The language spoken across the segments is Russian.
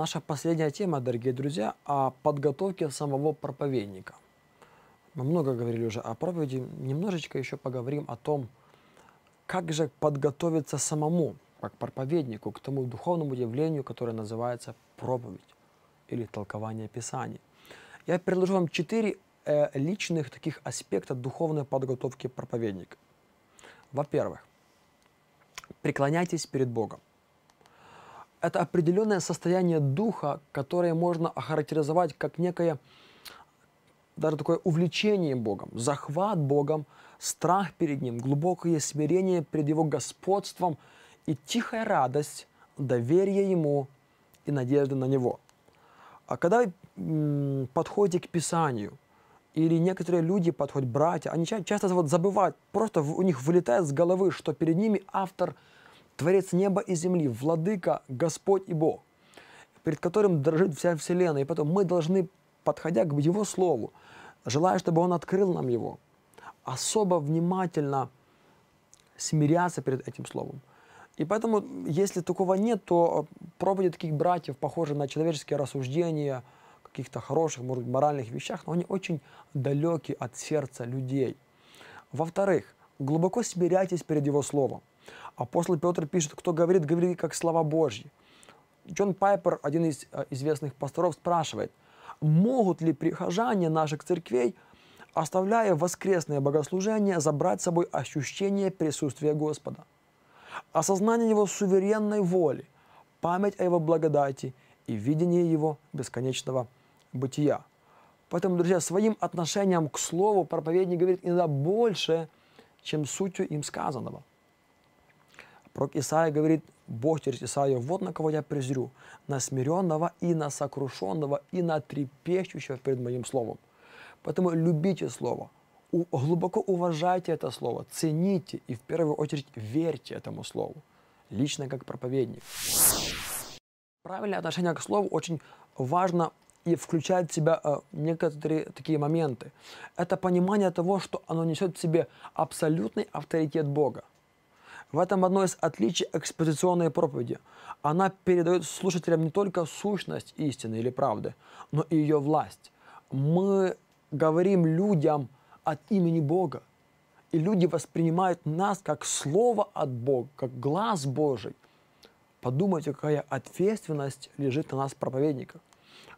наша последняя тема, дорогие друзья, о подготовке самого проповедника. Мы много говорили уже о проповеди, немножечко еще поговорим о том, как же подготовиться самому, как проповеднику, к тому духовному явлению, которое называется проповедь или толкование Писаний. Я предложу вам четыре э, личных таких аспекта духовной подготовки проповедника. Во-первых, преклоняйтесь перед Богом это определенное состояние духа, которое можно охарактеризовать как некое даже такое увлечение Богом, захват Богом, страх перед Ним, глубокое смирение перед Его господством и тихая радость, доверие Ему и надежда на Него. А когда вы подходите к Писанию, или некоторые люди подходят, братья, они часто забывают, просто у них вылетает с головы, что перед ними автор – Творец неба и земли, Владыка, Господь и Бог, перед которым дрожит вся Вселенная. И потом мы должны, подходя к Его Слову, желая, чтобы Он открыл нам его, особо внимательно смиряться перед этим Словом. И поэтому, если такого нет, то э, проповеди таких братьев, похожих на человеческие рассуждения, каких-то хороших, может быть, моральных вещах, но они очень далеки от сердца людей. Во-вторых, глубоко смиряйтесь перед Его Словом. Апостол Петр пишет, кто говорит, говори как слова Божьи. Джон Пайпер, один из э, известных пасторов, спрашивает, могут ли прихожане наших церквей, оставляя воскресное богослужение, забрать с собой ощущение присутствия Господа, осознание Его суверенной воли, память о Его благодати и видение Его бесконечного бытия. Поэтому, друзья, своим отношением к Слову проповедник говорит иногда больше, чем сутью им сказанного. Пророк Исаия говорит, Бог через Исаию: вот на кого я презрю, на смиренного и на сокрушенного и на трепещущего перед моим словом. Поэтому любите слово, глубоко уважайте это слово, цените и в первую очередь верьте этому слову, лично как проповедник. Правильное отношение к слову очень важно и включает в себя э, некоторые такие моменты. Это понимание того, что оно несет в себе абсолютный авторитет Бога. В этом одно из отличий экспозиционной проповеди. Она передает слушателям не только сущность истины или правды, но и ее власть. Мы говорим людям от имени Бога. И люди воспринимают нас как слово от Бога, как глаз Божий. Подумайте, какая ответственность лежит на нас, проповедников.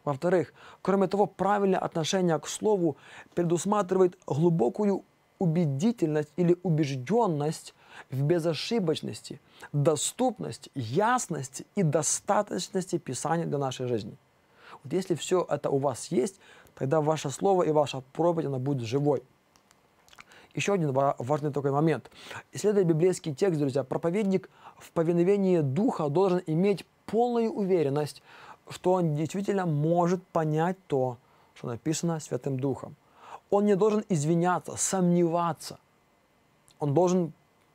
Во-вторых, кроме того, правильное отношение к слову предусматривает глубокую убедительность или убежденность в безошибочности, доступность, ясность и достаточности Писания для нашей жизни. Вот если все это у вас есть, тогда ваше слово и ваша проповедь, она будет живой. Еще один важный такой момент. Исследуя библейский текст, друзья, проповедник в повиновении Духа должен иметь полную уверенность, что он действительно может понять то, что написано Святым Духом. Он не должен извиняться, сомневаться. Он должен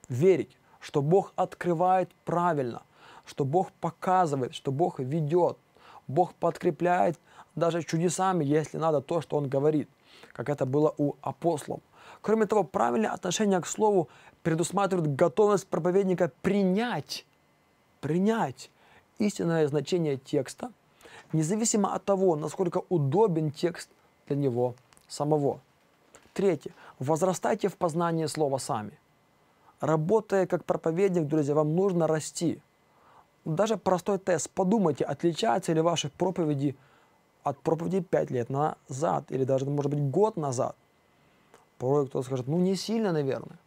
верить, что Бог открывает правильно, что Бог показывает, что Бог ведет. Бог подкрепляет даже чудесами, если надо, то, что он говорит, как это было у апостолов. Кроме того, правильное отношение к Слову предусматривает готовность проповедника принять, принять истинное значение текста, независимо от того, насколько удобен текст для него самого. Третье. Возрастайте в познании слова сами. Работая как проповедник, друзья, вам нужно расти. Даже простой тест. Подумайте, отличаются ли ваши проповеди от проповеди 5 лет назад или даже, может быть, год назад. Порой кто-то скажет, ну не сильно, наверное.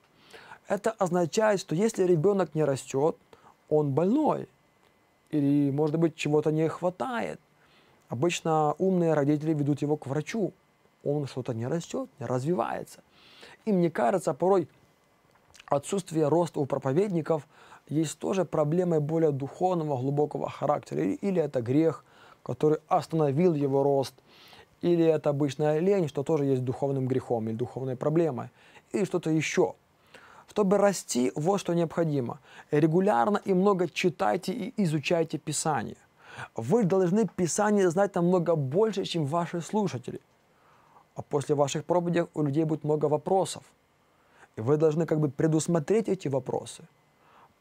Это означает, что если ребенок не растет, он больной. Или, может быть, чего-то не хватает. Обычно умные родители ведут его к врачу он что-то не растет, не развивается. И мне кажется, порой отсутствие роста у проповедников есть тоже проблемой более духовного, глубокого характера. Или это грех, который остановил его рост, или это обычная лень, что тоже есть духовным грехом или духовной проблемой, или что-то еще. Чтобы расти, вот что необходимо. Регулярно и много читайте и изучайте Писание. Вы должны Писание знать намного больше, чем ваши слушатели. А после ваших проповедей у людей будет много вопросов. И вы должны как бы предусмотреть эти вопросы,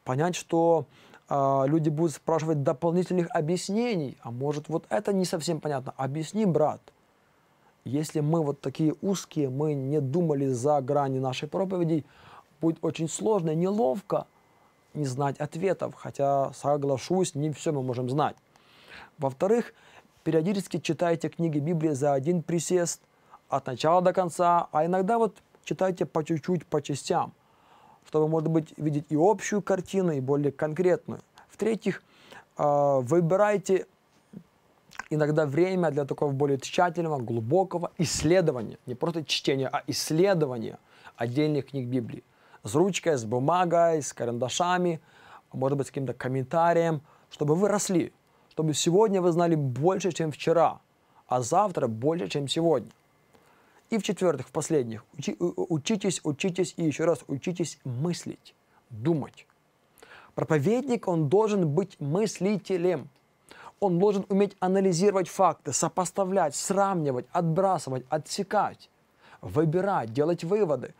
понять, что э, люди будут спрашивать дополнительных объяснений. А может, вот это не совсем понятно. Объясни, брат. Если мы вот такие узкие, мы не думали за грани нашей проповеди, будет очень сложно неловко не знать ответов, хотя, соглашусь, не все мы можем знать. Во-вторых, периодически читайте книги Библии за один присест, от начала до конца, а иногда вот читайте по чуть-чуть, по частям, чтобы, может быть, видеть и общую картину, и более конкретную. В-третьих, а, выбирайте иногда время для такого более тщательного, глубокого исследования. Не просто чтения, а исследования отдельных книг Библии. С ручкой, с бумагой, с карандашами, может быть, с каким-то комментарием, чтобы вы росли, чтобы сегодня вы знали больше, чем вчера, а завтра больше, чем сегодня. И в-четвертых, в последних, учи, учитесь, учитесь и еще раз учитесь мыслить, думать. Проповедник, он должен быть мыслителем. Он должен уметь анализировать факты, сопоставлять, сравнивать, отбрасывать, отсекать, выбирать, делать выводы.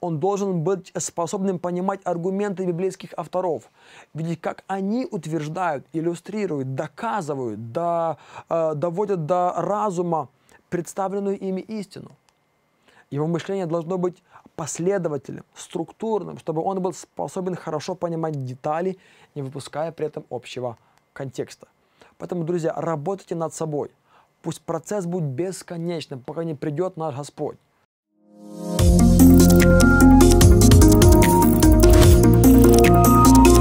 Он должен быть способным понимать аргументы библейских авторов, видеть, как они утверждают, иллюстрируют, доказывают, до, э, доводят до разума представленную ими истину. Его мышление должно быть последовательным, структурным, чтобы он был способен хорошо понимать детали, не выпуская при этом общего контекста. Поэтому, друзья, работайте над собой. Пусть процесс будет бесконечным, пока не придет наш Господь. Thank you